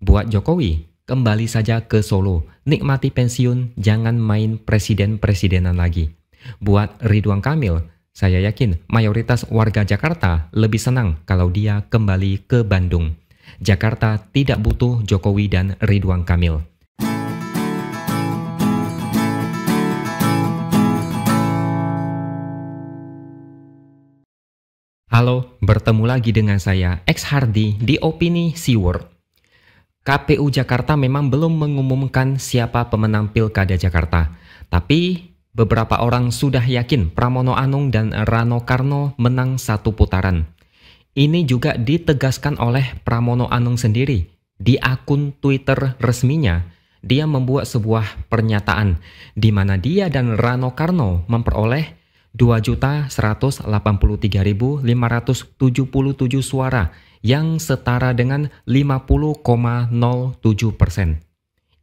Buat Jokowi, kembali saja ke Solo, nikmati pensiun, jangan main presiden-presidenan lagi. Buat Ridwan Kamil, saya yakin mayoritas warga Jakarta lebih senang kalau dia kembali ke Bandung. Jakarta tidak butuh Jokowi dan Ridwan Kamil. Halo, bertemu lagi dengan saya X Hardy di Opini SeaWorld. KPU Jakarta memang belum mengumumkan siapa pemenang Pilkada Jakarta. Tapi beberapa orang sudah yakin Pramono Anung dan Rano Karno menang satu putaran. Ini juga ditegaskan oleh Pramono Anung sendiri di akun Twitter resminya. Dia membuat sebuah pernyataan di mana dia dan Rano Karno memperoleh 2.183.577 suara yang setara dengan 50,07 persen.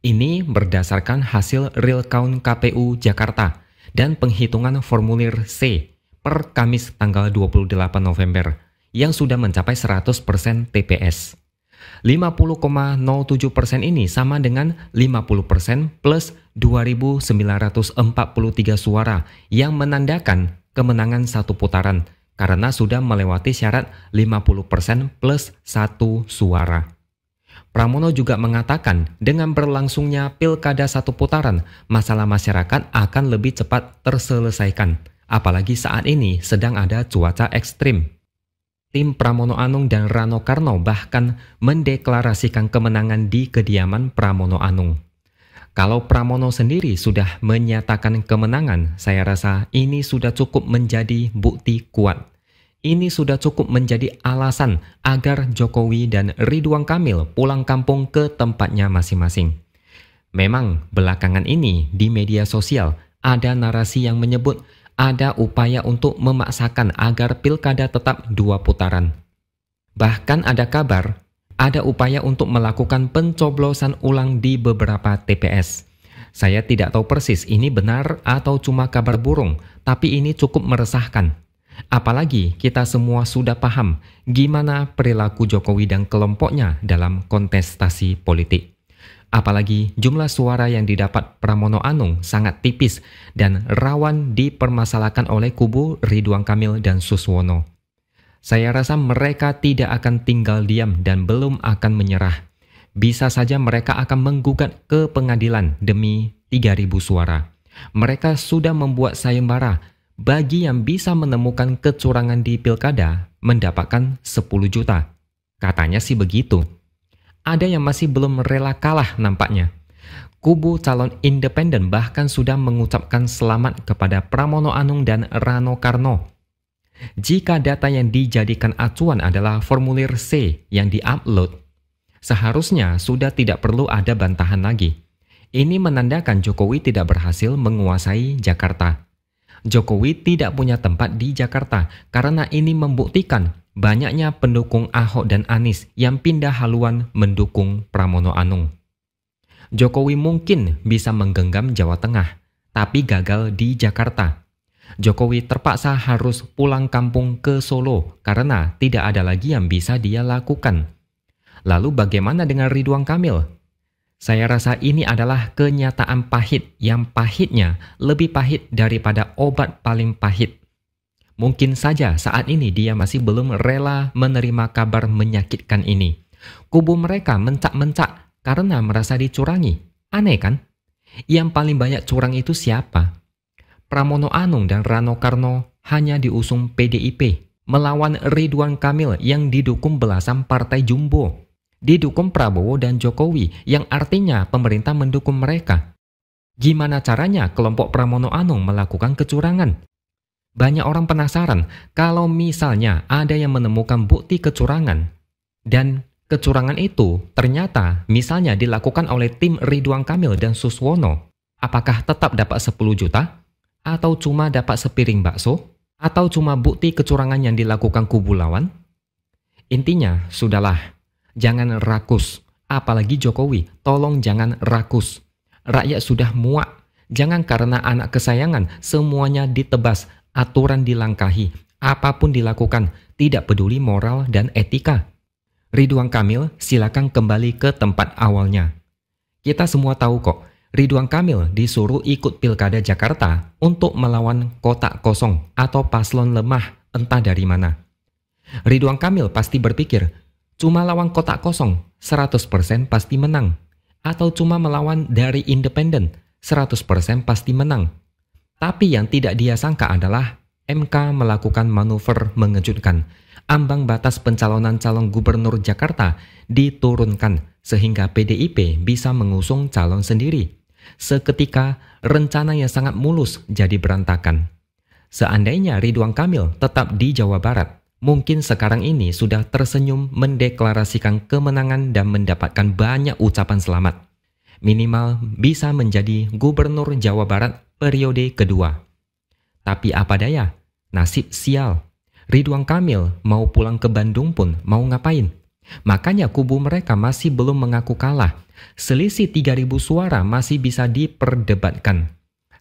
Ini berdasarkan hasil real count KPU Jakarta dan penghitungan formulir C per Kamis tanggal 28 November yang sudah mencapai 100% TPS. 50,07% ini sama dengan 50% plus 2.943 suara yang menandakan kemenangan satu putaran – karena sudah melewati syarat 50% plus satu suara. Pramono juga mengatakan dengan berlangsungnya pilkada satu putaran, masalah masyarakat akan lebih cepat terselesaikan, apalagi saat ini sedang ada cuaca ekstrim. Tim Pramono Anung dan Rano Karno bahkan mendeklarasikan kemenangan di kediaman Pramono Anung. Kalau Pramono sendiri sudah menyatakan kemenangan, saya rasa ini sudah cukup menjadi bukti kuat. Ini sudah cukup menjadi alasan agar Jokowi dan Ridwan Kamil pulang kampung ke tempatnya masing-masing. Memang belakangan ini di media sosial ada narasi yang menyebut ada upaya untuk memaksakan agar pilkada tetap dua putaran. Bahkan ada kabar ada upaya untuk melakukan pencoblosan ulang di beberapa TPS. Saya tidak tahu persis ini benar atau cuma kabar burung, tapi ini cukup meresahkan. Apalagi kita semua sudah paham gimana perilaku Jokowi dan kelompoknya dalam kontestasi politik. Apalagi jumlah suara yang didapat Pramono Anung sangat tipis dan rawan dipermasalahkan oleh kubu Ridwan Kamil dan Suswono. Saya rasa mereka tidak akan tinggal diam dan belum akan menyerah. Bisa saja mereka akan menggugat ke pengadilan demi 3000 suara. Mereka sudah membuat sayembara bagi yang bisa menemukan kecurangan di pilkada mendapatkan 10 juta. Katanya sih begitu. Ada yang masih belum rela kalah nampaknya. Kubu calon independen bahkan sudah mengucapkan selamat kepada Pramono Anung dan Rano Karno jika data yang dijadikan acuan adalah formulir C yang di-upload, seharusnya sudah tidak perlu ada bantahan lagi. Ini menandakan Jokowi tidak berhasil menguasai Jakarta. Jokowi tidak punya tempat di Jakarta karena ini membuktikan banyaknya pendukung Ahok dan Anies yang pindah haluan mendukung Pramono Anung. Jokowi mungkin bisa menggenggam Jawa Tengah, tapi gagal di Jakarta Jokowi terpaksa harus pulang kampung ke Solo karena tidak ada lagi yang bisa dia lakukan. Lalu bagaimana dengan Ridwan Kamil? Saya rasa ini adalah kenyataan pahit yang pahitnya lebih pahit daripada obat paling pahit. Mungkin saja saat ini dia masih belum rela menerima kabar menyakitkan ini. Kubu mereka mencak-mencak karena merasa dicurangi. Aneh kan? Yang paling banyak curang itu siapa? Pramono Anung dan Rano Karno hanya diusung PDIP melawan Ridwan Kamil yang didukung belasan partai jumbo. Didukung Prabowo dan Jokowi yang artinya pemerintah mendukung mereka. Gimana caranya kelompok Pramono Anung melakukan kecurangan? Banyak orang penasaran kalau misalnya ada yang menemukan bukti kecurangan dan kecurangan itu ternyata misalnya dilakukan oleh tim Ridwan Kamil dan Suswono, apakah tetap dapat 10 juta? atau cuma dapat sepiring bakso, atau cuma bukti kecurangan yang dilakukan kubu lawan? Intinya, sudahlah, jangan rakus. Apalagi Jokowi, tolong jangan rakus. Rakyat sudah muak. Jangan karena anak kesayangan, semuanya ditebas, aturan dilangkahi, apapun dilakukan, tidak peduli moral dan etika. Ridwan Kamil, silakan kembali ke tempat awalnya. Kita semua tahu kok, Ridwan Kamil disuruh ikut pilkada Jakarta untuk melawan kotak kosong atau paslon lemah entah dari mana. Ridwan Kamil pasti berpikir, cuma lawan kotak kosong 100% pasti menang. Atau cuma melawan dari independen 100% pasti menang. Tapi yang tidak dia sangka adalah MK melakukan manuver mengejutkan. Ambang batas pencalonan calon gubernur Jakarta diturunkan sehingga PDIP bisa mengusung calon sendiri Seketika, rencananya sangat mulus jadi berantakan. Seandainya Ridwan Kamil tetap di Jawa Barat, mungkin sekarang ini sudah tersenyum mendeklarasikan kemenangan dan mendapatkan banyak ucapan selamat. Minimal bisa menjadi gubernur Jawa Barat periode kedua. Tapi apa daya, nasib sial. Ridwan Kamil mau pulang ke Bandung pun mau ngapain? Makanya kubu mereka masih belum mengaku kalah. Selisih 3000 suara masih bisa diperdebatkan.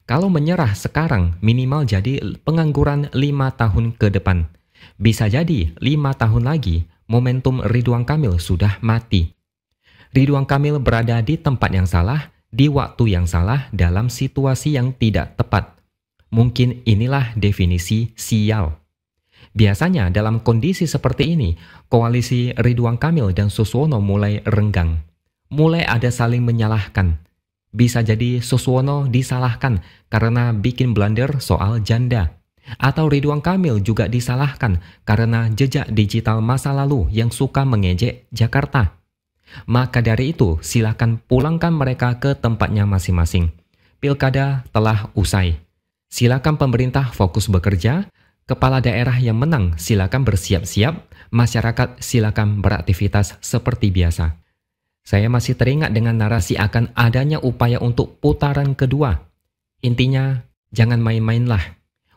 Kalau menyerah sekarang minimal jadi pengangguran 5 tahun ke depan. Bisa jadi 5 tahun lagi momentum Ridwan Kamil sudah mati. Ridwan Kamil berada di tempat yang salah, di waktu yang salah, dalam situasi yang tidak tepat. Mungkin inilah definisi sial. Biasanya dalam kondisi seperti ini, koalisi Ridwan Kamil dan Suswono mulai renggang. Mulai ada saling menyalahkan. Bisa jadi Suswono disalahkan karena bikin blunder soal janda. Atau Ridwan Kamil juga disalahkan karena jejak digital masa lalu yang suka mengejek Jakarta. Maka dari itu, silakan pulangkan mereka ke tempatnya masing-masing. Pilkada telah usai. Silakan pemerintah fokus bekerja Kepala daerah yang menang silakan bersiap-siap, masyarakat silakan beraktivitas seperti biasa. Saya masih teringat dengan narasi akan adanya upaya untuk putaran kedua. Intinya, jangan main-mainlah.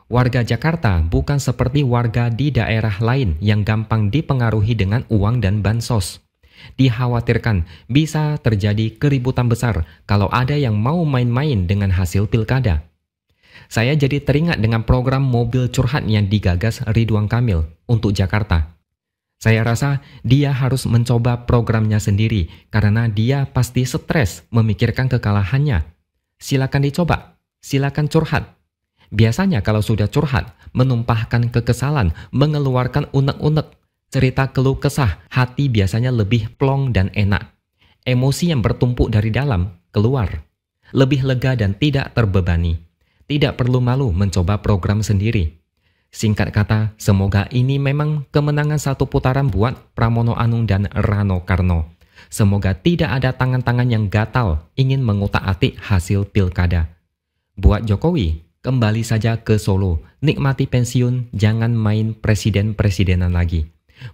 Warga Jakarta bukan seperti warga di daerah lain yang gampang dipengaruhi dengan uang dan bansos. Dikhawatirkan bisa terjadi keributan besar kalau ada yang mau main-main dengan hasil pilkada. Saya jadi teringat dengan program mobil curhat yang digagas Ridwan Kamil untuk Jakarta. Saya rasa dia harus mencoba programnya sendiri karena dia pasti stres memikirkan kekalahannya. Silakan dicoba, silakan curhat. Biasanya kalau sudah curhat, menumpahkan kekesalan, mengeluarkan unek-unek, cerita keluh kesah, hati biasanya lebih plong dan enak. Emosi yang bertumpuk dari dalam keluar, lebih lega dan tidak terbebani. Tidak perlu malu mencoba program sendiri. Singkat kata, semoga ini memang kemenangan satu putaran buat Pramono Anung dan Rano Karno. Semoga tidak ada tangan-tangan yang gatal ingin mengutak atik hasil pilkada. Buat Jokowi, kembali saja ke Solo, nikmati pensiun, jangan main presiden-presidenan lagi.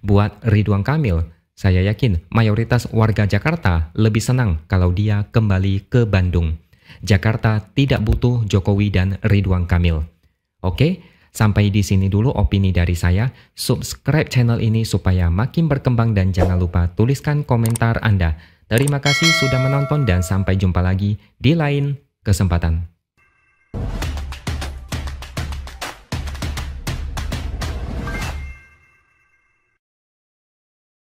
Buat Ridwan Kamil, saya yakin mayoritas warga Jakarta lebih senang kalau dia kembali ke Bandung. Jakarta tidak butuh Jokowi dan Ridwan Kamil. Oke, sampai di sini dulu opini dari saya. Subscribe channel ini supaya makin berkembang dan jangan lupa tuliskan komentar Anda. Terima kasih sudah menonton dan sampai jumpa lagi di lain kesempatan.